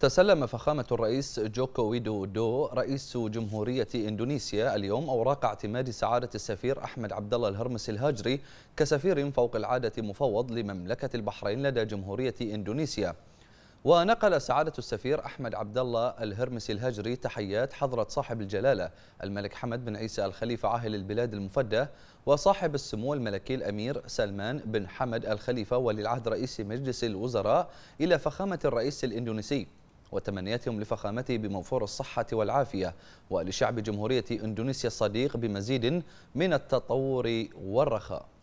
تسلم فخامة الرئيس جوكو دو رئيس جمهورية إندونيسيا اليوم أوراق اعتماد سعادة السفير أحمد عبد الله الهرمس الهاجري كسفير فوق العادة مفوض لمملكة البحرين لدى جمهورية إندونيسيا ونقل سعادة السفير أحمد عبد الله الهرمس الهجري تحيات حضرة صاحب الجلالة الملك حمد بن عيسى الخليفة عاهل البلاد المفدى وصاحب السمو الملكي الأمير سلمان بن حمد الخليفة ولي العهد رئيس مجلس الوزراء إلى فخامة الرئيس الإندونيسي وتمنياتهم لفخامته بموفور الصحة والعافية ولشعب جمهورية إندونيسيا الصديق بمزيد من التطور والرخاء